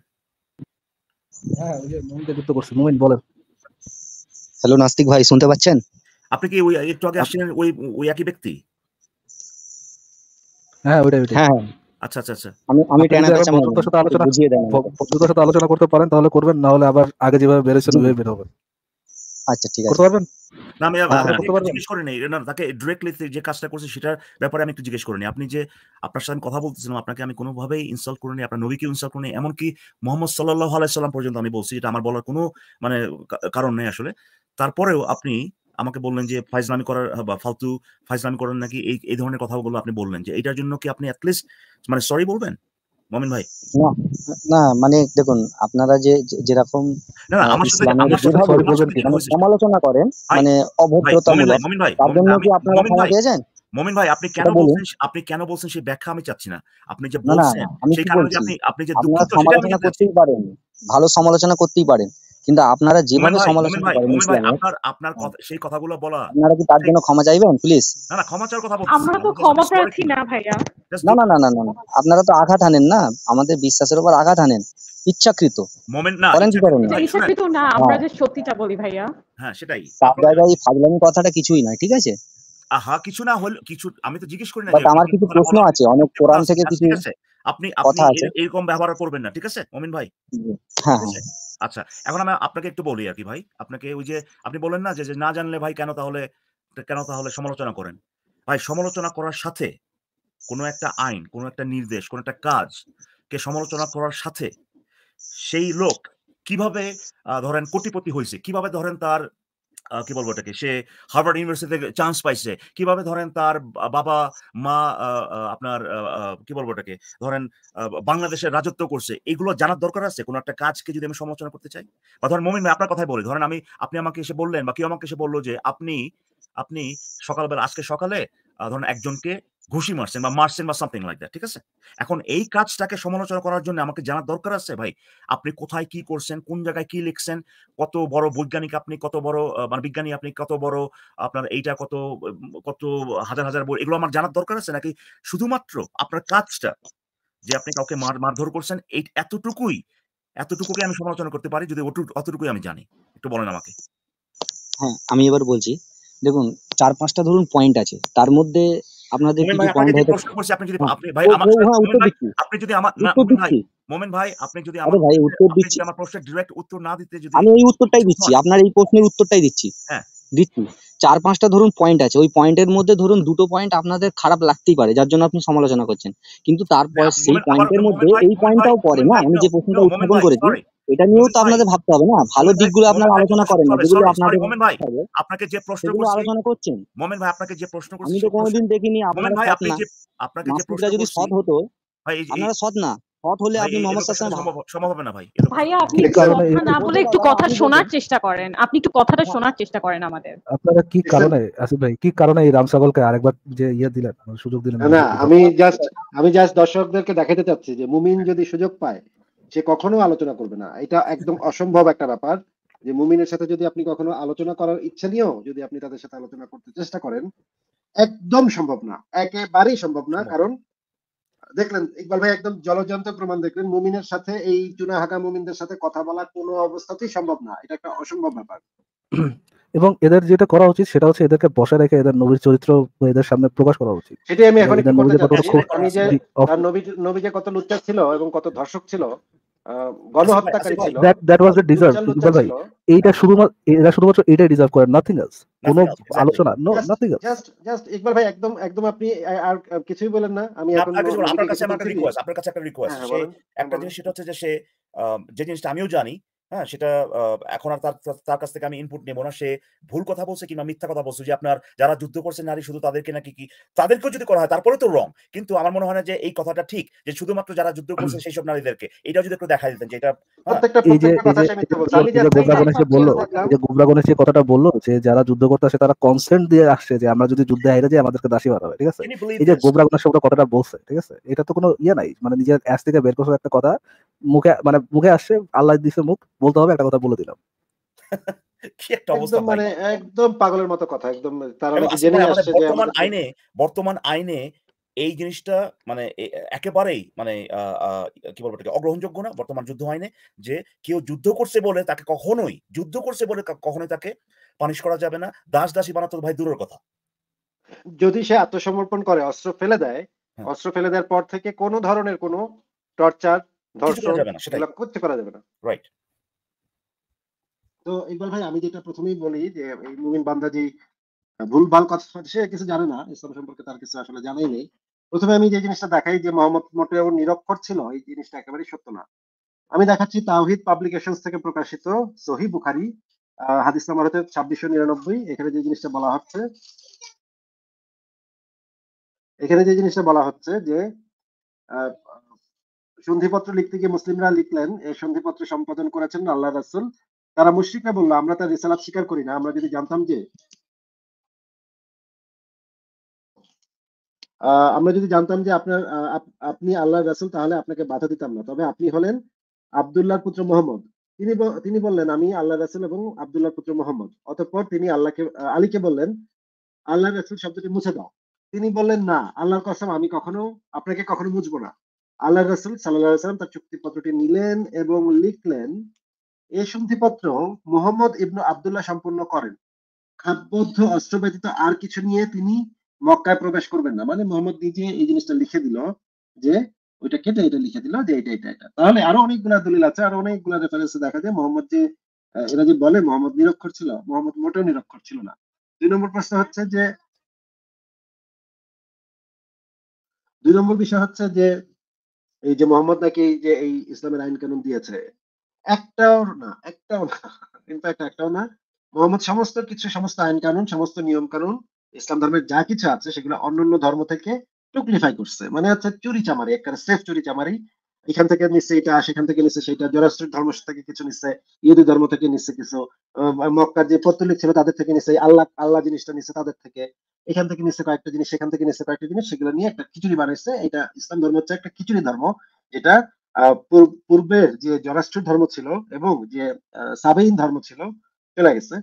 হ্যালো নাস্তিক ভাই শুনতে পাচ্ছেন আপনি কি ওই একটু আগে আসছিলেন ওই ওই একই ব্যক্তি হ্যাঁ ওইটাই হ্যাঁ, হ্যাঁ আচ্ছা আচ্ছা আচ্ছা আমি আমি আলোচনা সাথে আলোচনা করতে পারেন তাহলে করবেন না হলে আবার আগে যেভাবে বেরোচ্ছেন ওইভাবে বেরোবেন আচ্ছা ঠিক আছে করতে পারবেন না আমি আচ্ছা, জিজ্ঞেস না তাকে ডিরেক্টলি যে কাজটা করছে সেটার ব্যাপারে আমি একটু জিজ্ঞেস আপনি যে আপনার সাথে কথা বলতেছিলাম আপনাকে আমি কোনোভাবেই ইনস্টল করে আপনার নবীকে ইনস্টল করিনি এমনকি মোহাম্মদ সাল্লাহ আলাইসাল্লাম পর্যন্ত আমি বলছি যেটা আমার বলার কোনো মানে কারণ নেই আসলে তারপরেও আপনি আমাকে বললেন যে ফাইজলামি করার বা ফালতু ফাইজলামি করার নাকি এই এই ধরনের কথাগুলো আপনি বললেন যে এটার জন্য কি আপনি অ্যাটলিস্ট মানে সরি বলবেন মমিন ভাই না মানে দেখুন আপনারা যে যেরকম সমালোচনা করেন মানে অভদ্রতামূলক তার জন্য কি আপনারা ক্ষমা পেয়েছেন মমিন ভাই আপনি কেন বলছেন আপনি কেন বলছেন সেই ব্যাখ্যা আমি চাচ্ছি না আপনি যে বলছেন সেই কারণে আপনি আপনি যে দুঃখিত সমালোচনা করতেই পারেন ভালো সমালোচনা করতেই পারেন কিন্তু আপনারা যেভাবে সমালোচনা করেন আপনার আপনার হ্যাঁ। সেই কথাগুলো বলা আপনারা কি তার জন্য ক্ষমা চাইবেন প্লিজ না না ক্ষমা চাওয়ার কথা বলছি আমরা তো ক্ষমা চাইছি না ভাইয়া না না না না না আপনারা তো আঘাত হানেন না আমাদের বিশ্বাসের উপর আঘাত হানেন ইচ্ছাকৃত মোমেন্ট না করেন কি করেন ইচ্ছাকৃত না আমরা যে হ্যাঁ। সত্যিটা বলি ভাইয়া হ্যাঁ সেটাই সব ফাজলামি কথাটা কিছুই না ঠিক আছে আহা কিছু না হল কিছু আমি তো জিজ্ঞেস করি না আমার কিছু প্রশ্ন আছে অনেক কোরআন থেকে আচ্ছা, কিছু আপনি আপনি এরকম ব্যবহার করবেন না ঠিক আছে মমিন ভাই হ্যাঁ, হ্যাঁ। আচ্ছা এখন আমি আপনাকে একটু বলি আর কি ভাই আপনাকে ওই যে আপনি বলেন না যে না জানলে ভাই কেন তাহলে কেন তাহলে সমালোচনা করেন ভাই সমালোচনা করার সাথে কোনো একটা আইন কোনো একটা নির্দেশ কোনো একটা কাজ কে সমালোচনা করার সাথে সেই লোক কিভাবে ধরেন কোটিপতি হয়েছে কিভাবে ধরেন তার কি বলবো এটাকে সে হার্ভার্ড ইউনিভার্সিটি থেকে চান্স পাইছে কিভাবে ধরেন তার বাবা মা আপনার কি বলবো এটাকে ধরেন বাংলাদেশের রাজত্ব করছে এগুলো জানার দরকার আছে কোনো একটা কাজকে যদি আমি সমালোচনা করতে চাই বা ধরেন মমিন আপনার কথাই বলি ধরেন আমি আপনি আমাকে এসে বললেন বা কেউ আমাকে এসে বললো যে আপনি আপনি সকালবেলা আজকে সকালে ধরেন একজনকে ঘুষি মারছেন বা মারছেন বা সামথিং লাইক দ্যাট ঠিক আছে এখন এই কাজটাকে সমালোচনা করার জন্য আমাকে জানার দরকার আছে ভাই আপনি কোথায় কি করছেন কোন জায়গায় কি লিখছেন কত বড় বৈজ্ঞানিক আপনি কত বড় মানে বিজ্ঞানী আপনি কত বড় আপনার এইটা কত কত হাজার হাজার বই এগুলো আমার জানার দরকার আছে নাকি শুধুমাত্র আপনার কাজটা যে আপনি কাউকে মার মারধর করছেন এই এতটুকুই এতটুকুকে আমি সমালোচনা করতে পারি যদি অতটুকুই আমি জানি একটু বলেন আমাকে হ্যাঁ আমি এবার বলছি দেখুন চার পাঁচটা ধরুন পয়েন্ট আছে তার মধ্যে আপনাদের কিছু আপনি যদি হ্যাঁ, ভাই আমার হ্যাঁ, আপনি যদি আমার মোমেন ভাই আপনি যদি আমার ভাই উত্তর দিচ্ছি আমার প্রশ্নের ডাইরেক্ট উত্তর না দিতে যদি আমি এই উত্তরটাই দিচ্ছি আপনার এই প্রশ্নের উত্তরটাই দিচ্ছি হ্যাঁ দিচ্ছি চার পাঁচটা ধরুন পয়েন্ট আছে ওই পয়েন্টের মধ্যে ধরুন দুটো পয়েন্ট আপনাদের খারাপ লাগতেই পারে যার জন্য আপনি সমালোচনা করছেন কিন্তু তারপর সেই পয়েন্টের মধ্যে এই পয়েন্টটাও পড়ে না আমি যে প্রশ্নটা উত্থাপন করেছি এটা নিয়েও তো আপনাদের ভাবতে হবে না ভালো দিকগুলো আপনারা আলোচনা করেন না যেগুলো আপনাদের মোমেন ভাই আপনাকে যে প্রশ্নগুলো আলোচনা করছেন মোমেন ভাই আপনাকে যে প্রশ্ন করছেন আমি তো কোনোদিন দেখিনি আপনারা ভাই আপনি যে আপনাকে যে প্রশ্ন যদি সৎ হতো ভাই আপনারা সৎ না সৎ হলে আপনি মোহাম্মদ হাসান সম্ভব হবে না ভাই ভাই আপনি না বলে একটু কথা শোনার চেষ্টা করেন আপনি একটু কথাটা হ্যাঁ। শোনার চেষ্টা করেন আমাদের আপনারা কি কারণে আসিফ ভাই কি কারণে এই রামসাগলকে আরেকবার যে ইয়া দিলেন সুযোগ দিলেন না আমি জাস্ট আমি জাস্ট দর্শকদেরকে দেখাতে চাচ্ছি যে মুমিন যদি সুযোগ পায় সে কখনো আলোচনা করবে না এটা একদম অসম্ভব একটা ব্যাপার যে মুমিনের সাথে যদি আপনি কখনো আলোচনা করার ইচ্ছা নিয়েও যদি আপনি তাদের সাথে আলোচনা করতে চেষ্টা করেন একদম সম্ভব না একেবারেই সম্ভব না হ্যাঁ। কারণ দেখলেন ইকবাল ভাই একদম জলজন্ত প্রমাণ দেখলেন মুমিনের সাথে এই চুনা হাকা মুমিনদের সাথে কথা বলা কোনো অবস্থাতেই সম্ভব না এটা একটা অসম্ভব ব্যাপার এবং এদের যেটা করা উচিত সেটা হচ্ছে এদেরকে বসে রেখে এদের নবীর চরিত্র এদের সামনে প্রকাশ করা উচিত সেটাই আমি এখন আমি নবী যে কত লুচ্চা ছিল এবং কত ধর্ষক ছিল আচ্ছা, এইটা শুধুমাত্র শুধুমাত্র নাথিং আলোচনা ভাই একদম একদম আপনি আর কিছুই বলেন না আমি আপনার কাছে একটা রিকোয়েস্ট হ্যাঁ, একটা জিনিস সেটা হচ্ছে যে সে যে জিনিসটা আমিও জানি হ্যাঁ সেটা এখন আর তার কাছ থেকে আমি ইনপুট নেবো না সে ভুল কথা বলছে কিংবা মিথ্যা কথা বলছে যে আপনার যারা যুদ্ধ করছে নারী শুধু তাদেরকে নাকি কি তাদেরকেও যদি করা হয় তারপরে তো রং কিন্তু আমার মনে হয় না যে এই কথাটা ঠিক যে শুধুমাত্র যারা যুদ্ধ করছে সেই সব নারীদেরকে এটা যদি একটু দেখা দিতেন হ্যাঁ। যে কথাটা বললো যে যারা যুদ্ধ করতে আসে তারা কনসেন্ট দিয়ে আসছে যে আমরা যদি যুদ্ধে হাইরে যাই আমাদেরকে দাসী বানাবে ঠিক আছে এই যে গোবরা কথাটা বলছে ঠিক আছে এটা তো কোনো ইয়ে নাই মানে নিজের অ্যাস থেকে বের করছে একটা কথা মুখে মানে মুখে আসছে আল্লাহ দিছে মুখ বলতে হবে একটা কথা বলে দিলাম মানে মানে মানে একেবারেই যে কেউ যুদ্ধ করছে বলে তাকে কখনোই যুদ্ধ করছে বলে কখনোই তাকে পানিশ করা যাবে না দাস দাসী বানাতো ভাই দূরের কথা যদি সে আত্মসমর্পণ করে অস্ত্র ফেলে দেয় হ্যাঁ। অস্ত্র ফেলে দেওয়ার পর থেকে কোনো ধরনের কোনো টর্চার তো ইকবাল ভাই আমি যেটা প্রথমেই বলি যে এই মুমিন বান্দা যে ভুল ভাল কথা সে কিছু জানে না ইসলাম সম্পর্কে তার কিছু আসলে জানাই নেই প্রথমে আমি যে জিনিসটা দেখাই যে মোহাম্মদ মোটেও নিরক্ষর ছিল এই জিনিসটা সত্য না আমি দেখাচ্ছি তাওহিদ পাবলিকেশন থেকে প্রকাশিত সহি বুখারি হাদিস নাম্বার ছাব্বিশশো নিরানব্বই এখানে যে জিনিসটা বলা হচ্ছে এখানে যে জিনিসটা বলা হচ্ছে যে সন্ধিপত্র লিখতে গিয়ে মুসলিমরা লিখলেন এই সন্ধিপত্র সম্পাদন করেছেন আল্লাহ রাসুল তারা মুশ্রিকরা বললো আমরা তার রিসালাত স্বীকার করি না আমরা যদি জানতাম যে আমরা যদি জানতাম যে আপনার আপনি আল্লাহ রাসুল তাহলে আপনাকে বাধা দিতাম না তবে আপনি হলেন আবদুল্লাহর পুত্র মোহাম্মদ তিনি তিনি বললেন আমি আল্লাহ রাসুল এবং আবদুল্লাহর পুত্র মোহাম্মদ অতঃপর তিনি আল্লাহকে আলীকে বললেন আল্লাহ রাসুল শব্দটি মুছে দাও তিনি বললেন না আল্লাহর কসম আমি কখনো আপনাকে কখনো মুছবো না আল্লাহ রসুল সাল্লাহ সাল্লাম তার চুক্তিপত্রটি নিলেন এবং লিখলেন এই সন্ধিপত্র মোহাম্মদ ইবনু আবদুল্লাহ সম্পন্ন করেন খাপবদ্ধ অস্ত্র ব্যতীত আর কিছু নিয়ে তিনি মক্কায় প্রবেশ করবেন না মানে মোহাম্মদ নিজে এই জিনিসটা লিখে দিল যে ওইটা কেটে এটা লিখে দিল যে এটা এটা এটা তাহলে আরো অনেকগুলা দলিল আছে আর অনেকগুলা রেফারেন্স দেখা যায় মোহাম্মদ যে এরা যে বলে মোহাম্মদ নিরক্ষর ছিল মোহাম্মদ মোটেও নিরক্ষর ছিল না দুই নম্বর প্রশ্ন হচ্ছে যে দুই নম্বর বিষয় হচ্ছে যে এই যে মোহাম্মদ নাকি যে এই ইসলামের আইন কানুন দিয়েছে একটাও না একটাও না ইনফ্যাক্ট একটাও না মোহাম্মদ সমস্ত কিছু সমস্ত আইন কানুন সমস্ত নিয়ম কানুন ইসলাম ধর্মের যা কিছু আছে সেগুলো অন্যান্য ধর্ম থেকে টুকলিফাই করছে মানে হচ্ছে চুরি চামারি একটা সেফ চুরি চামারি এখান থেকে নিচ্ছে এটা সেখান থেকে নিচ্ছে সেটা জরাস্ট্রিক ধর্ম থেকে কিছু নিচ্ছে ইহুদি ধর্ম থেকে নিচ্ছে কিছু মক্কার যে পত্তলিক ছিল তাদের থেকে নিচ্ছে আল্লাহ আল্লাহ জিনিসটা নিচ্ছে তাদের থেকে এখান থেকে নিচ্ছে কয়েকটা জিনিস সেখান থেকে নিচ্ছে কয়েকটা জিনিস সেগুলো নিয়ে একটা খিচুড়ি বানাইছে এটা ইসলাম ধর্ম হচ্ছে একটা খিচুড়ি ধর্ম যেটা পূর্বের যে জরাস্ট্রিক ধর্ম ছিল এবং যে সাবেইন ধর্ম ছিল চলে গেছে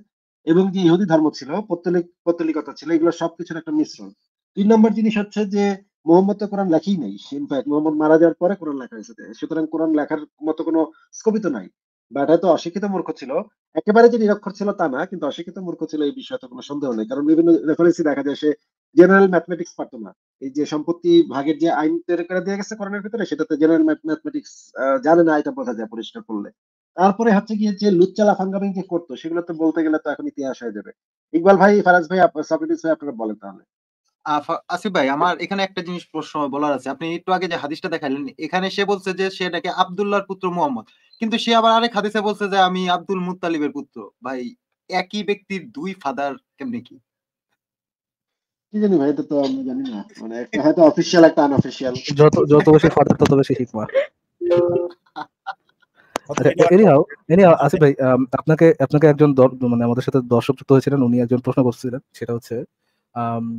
এবং যে ইহুদি ধর্ম ছিল পত্তলিক পত্তলিকতা ছিল এগুলো সবকিছুর একটা মিশ্রণ তিন নম্বর জিনিস হচ্ছে যে মোহাম্মদ তো কোরআন লেখেই নাই ইনফ্যাক্ট মোহাম্মদ মারা যাওয়ার পরে কোরআন লেখা হয়েছে সুতরাং কোরআন লেখার মতো কোনো স্কোপিত নাই বা এটা তো অশিক্ষিত মূর্খ ছিল একেবারে যে নিরক্ষর ছিল তা না কিন্তু অশিক্ষিত মূর্খ ছিল এই বিষয়ে তো কোনো সন্দেহ নেই কারণ বিভিন্ন রেফারেন্সি দেখা যায় সে জেনারেল ম্যাথমেটিক্স পারতো না এই যে সম্পত্তি ভাগের যে আইন তৈরি করে দিয়ে গেছে করোনার ভিতরে সেটাতে জেনারেল ম্যাথমেটিক্স জানে না এটা বোঝা যায় পরিষ্কার করলে তারপরে হচ্ছে গিয়ে যে লুচ্চা লাফাঙ্গামিং যে করতো সেগুলো তো বলতে গেলে তো এখন ইতিহাস হয়ে যাবে ইকবাল ভাই ফারাজ ভাই সাবিটিস ভাই আপনারা বলেন তাহলে আসিফ ভাই আমার এখানে একটা জিনিস প্রশ্ন বলার আছে আপনি একটু আগে যে হাদিসটা দেখালেন এখানে সে বলছে যে সে নাকি আবদুল্লাহর পুত্র মুহাম্মদ কিন্তু সে আবার আরেক হাদিসে বলছে যে আমি আব্দুল মুতালিবের পুত্র ভাই একই ব্যক্তির দুই ফাদার কেমনে কি আপনাকে আপনাকে একজন মানে আমাদের সাথে দর্শক যুক্ত হয়েছিলেন উনি একজন প্রশ্ন করছিলেন সেটা হচ্ছে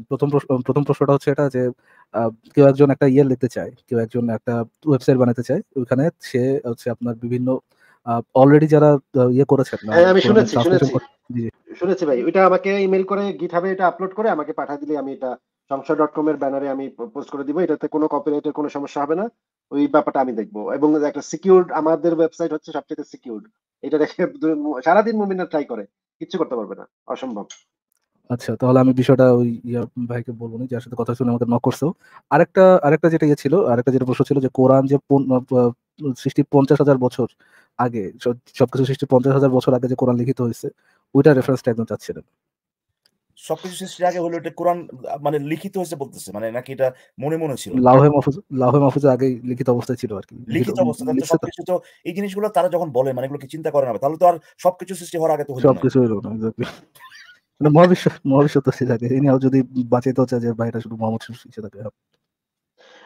প্রথম প্রথম প্রশ্নটা হচ্ছে এটা যে কেউ একজন একটা ইয়ে লিখতে চায় কেউ একজন একটা ওয়েবসাইট বানাতে চায় ওইখানে সে হচ্ছে আপনার বিভিন্ন অলরেডি যারা ইয়ে করেছেন না হ্যাঁ, আমি মানে শুনেছি শুনেছি শুনেছি ভাই ওইটা আমাকে ইমেল করে গিটহাবে এটা আপলোড করে আমাকে পাঠিয়ে দিলে আমি এটা সংসার ডট কম এর ব্যানারে আমি পোস্ট করে দিব এটাতে কোনো কপিরাইটের কোনো সমস্যা হবে না ওই ব্যাপারটা আমি দেখবো এবং একটা সিকিউরড আমাদের ওয়েবসাইট হচ্ছে সবচেয়ে সিকিউরড এটা দেখে সারাদিন মুমিনা ট্রাই করে কিচ্ছু করতে পারবে না অসম্ভব আচ্ছা তাহলে আমি বিষয়টা ওই ভাইকে বলবো যার সাথে কথা শুনে আমাকে নক করছো আরেকটা আরেকটা যেটা ইয়ে ছিল আরেকটা যেটা প্রশ্ন ছিল যে কোরআন যে সৃষ্টি পঞ্চাশ হাজার বছর আগে সবকিছু সৃষ্টি পঞ্চাশ হাজার বছর আগে যে কোরআন লিখিত হয়েছে ওইটা রেফারেন্সটা একদম চাচ্ছিলেন সবকিছু সৃষ্টির আগে হলো এটা কোরআন মানে লিখিত হয়েছে বলতেছে মানে নাকি এটা মনে মনে ছিল লাহে মাহফুজ লাউহে মাহফুজে আগে লিখিত অবস্থায় ছিল আর কি লিখিত অবস্থা সবকিছু তো এই জিনিসগুলো তারা যখন বলে মানে এগুলো কি চিন্তা করে না তাহলে তো আর সবকিছু সৃষ্টি হওয়ার আগে তো হলো সবকিছু হলো না মানে মহাবিশ্ব মহাবিশ্ব তো থাকে যদি বাঁচাইতে হচ্ছে যে ভাইটা শুধু মোহাম্মদ শরীফ থাকে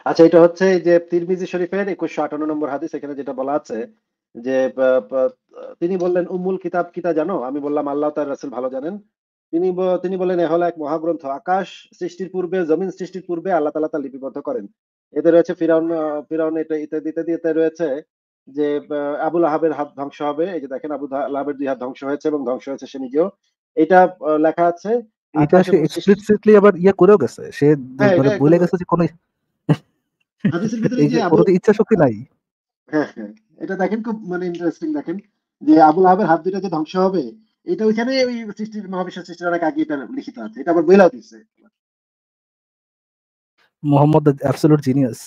আচ্ছা এটা হচ্ছে যে তিরমিজি শরীফের একুশশো আটান্ন নম্বর হাদিস এখানে যেটা বলা আছে যে তিনি বললেন কিতাব কিতা জানো আমি বললাম আল্লাহ তার ভালো জানেন তিনি তিনি বলেন এ হলো এক মহাগ্রন্থ আকাশ সৃষ্টির পূর্বে জমিন সৃষ্টির পূর্বে আল্লাহ তালা তা লিপিবদ্ধ করেন এতে রয়েছে ফিরাউন ফিরাউন এটা ইত্যাদি ইত্যাদি এতে রয়েছে যে আবুল আহাবের হাত ধ্বংস হবে এই যে দেখেন আবুল আহাবের দুই হাত ধ্বংস হয়েছে এবং ধ্বংস হয়েছে সে নিজেও এটা লেখা আছে এক্সপ্লিসিটলি আবার ইয়া করেও গেছে সে হ্যাঁ, মানে বলে গেছে যে কোনো হাদিসের আচ্ছা, ভিতরে যে ইচ্ছা শক্তি নাই হ্যাঁ, হ্যাঁ, এটা দেখেন খুব মানে ইন্টারেস্টিং দেখেন যে আবুল আহাবের হাত যে ধ্বংস হবে এটা ওইখানে ওই সৃষ্টির মহাবিশ্ব সৃষ্টির অনেক আগে এটা লিখিত আছে এটা আবার বইলাও দিচ্ছে মোহাম্মদ অ্যাবসলিউট জিনিয়াস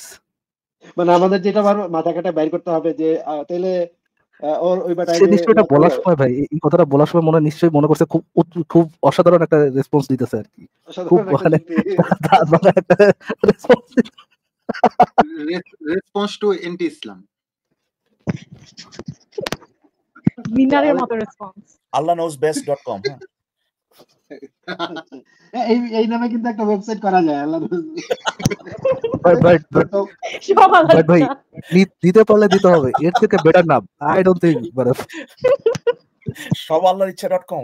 মানে আমাদের যেটা মাথা কাটা বাইর করতে হবে যে তাহলে আল্লাহ ওই বেস্ট ডট কম অসাধারণ একটা রেসপন্স দিতেছে আর কি খুব response to anti Islam response আল্লাহ হ্যাঁ এই এই নামে কিন্তু একটা ওয়েবসাইট করা যায় আল্লাহ ভাই দিতে পারলে দিতে হবে এর থেকে বেটার নাম আই ডোন্ট থিংক বরফ সব আল্লাহর ইচ্ছা ডট কম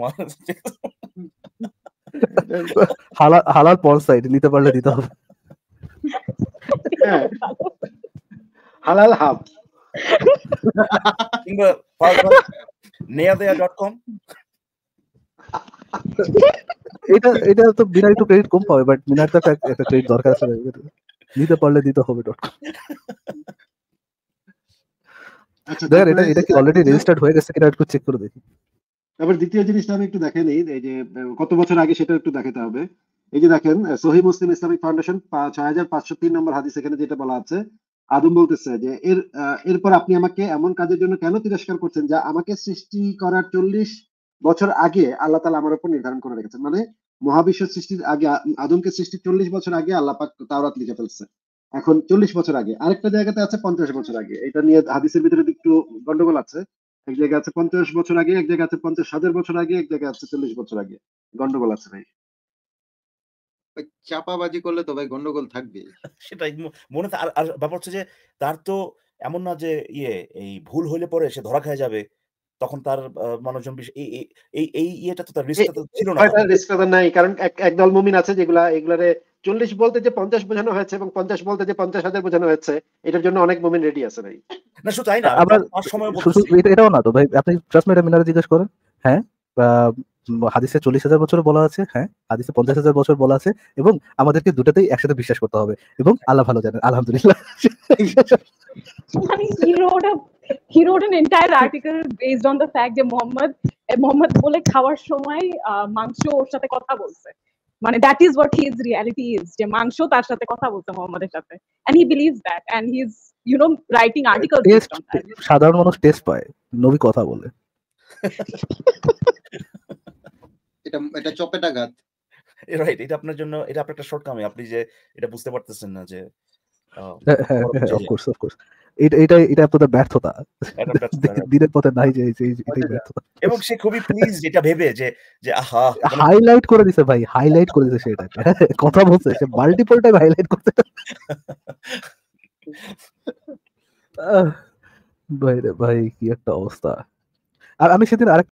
হালাল হালাল পর সাইট নিতে পারলে দিতে হবে হ্যাঁ। হালাল হাব কিংবা নেয়া দেয়া ডট কম এটা এটা তো ক্রেডিট কম পাবে বাট তো একটা ক্রেডিট দরকার আছে নিতে পারলে দিতে হবে ডট আচ্ছা, এটা এটা কি অলরেডি রেজিস্টার্ড হয়ে গেছে কিনা একটু চেক করে দেখি তারপর দ্বিতীয় জিনিসটা আমি একটু দেখে এই যে কত বছর আগে সেটা একটু দেখাতে হবে এই যে দেখেন সহি মুসলিম ইসলামিক ফাউন্ডেশন ছয় হাজার পাঁচশো তিন নম্বর হাদিস এখানে যেটা বলা আছে আদম বলতেছে যে এর এরপর আপনি আমাকে এমন কাজের জন্য কেন তিরস্কার করছেন যা আমাকে সৃষ্টি করার চল্লিশ বছর আগে আল্লাহ তালা আমার উপর নির্ধারণ করে রেখেছেন মানে মহাবিশ্ব সৃষ্টির আগে আদমকে সৃষ্টি চল্লিশ বছর আগে আল্লাহ পাক তাওরাত লিখে ফেলছে এখন চল্লিশ বছর আগে আরেকটা জায়গাতে আছে পঞ্চাশ বছর আগে এটা নিয়ে হাদিসের ভিতরে একটু গন্ডগোল আছে এক জায়গা আছে পঞ্চাশ বছর আগে এক জায়গা আছে পঞ্চাশ হাজার বছর আগে এক জায়গা আছে চল্লিশ বছর আগে গন্ডগোল আছে ভাই চাপাবাজি করলে তো ভাই গন্ডগোল থাকবে সেটাই মনে আর ব্যাপার হচ্ছে যে তার তো এমন না যে ইয়ে এই ভুল হইলে পরে সে ধরা খায় যাবে তখন তার মানুষজন এই এই ইয়েটা তো তার রিস্কটা তো ছিল না রিস্কটা নাই কারণ একদল মুমিন আছে যেগুলা এগুলারে চল্লিশ বলতে যে পঞ্চাশ বোঝানো হয়েছে এবং পঞ্চাশ বলতে যে পঞ্চাশ হাজার বোঝানো হয়েছে এটার জন্য অনেক মুমিন রেডি আছে ভাই না শুধু তাই না আবার সময় এটাও না তো ভাই আপনি ট্রাস্টমেট মিনারে জিজ্ঞেস করেন হ্যাঁ হাদিসে চল্লিশ হাজার বছর বলা আছে হ্যাঁ হাদিসে পঞ্চাশ হাজার বছর বলা আছে এবং আমাদেরকে দুটাতেই একসাথে বিশ্বাস করতে হবে এবং আল্লাহ ভালো জানেন আলহামদুলিল্লাহ he wrote an entire article based on the যে মোহাম্মদ মোহাম্মদ বলে খাওয়ার সময় মাংস ওর সাথে কথা বলছে মানে that is what his reality is যে মাংস তার সাথে কথা বলছে মোহাম্মদের সাথে and he believes that and he is you know writing article সাধারণ মানুষ টেস্ট পায় নবী কথা বলে এটা এটা রাইট এটা আপনার জন্য এটা আপনার একটা আপনি যে এটা বুঝতে পারতেছেন না যে অফকোর্স হ্যাঁ, হ্যাঁ, অফকোর্স হ্যাঁ, এটা এটা আপনাদের ব্যর্থতা দিনের পথে নাই যে এটাই ব্যর্থতা এবং সে খুবই প্লিজ এটা ভেবে যে যে আহা হাইলাইট মানে করে দিছে ভাই হাইলাইট করে দিছে সেটা কথা বলছে সে মাল্টিপল টাইম হাইলাইট করতে ভাই রে ভাই কি একটা অবস্থা আর আমি সেদিন আরেক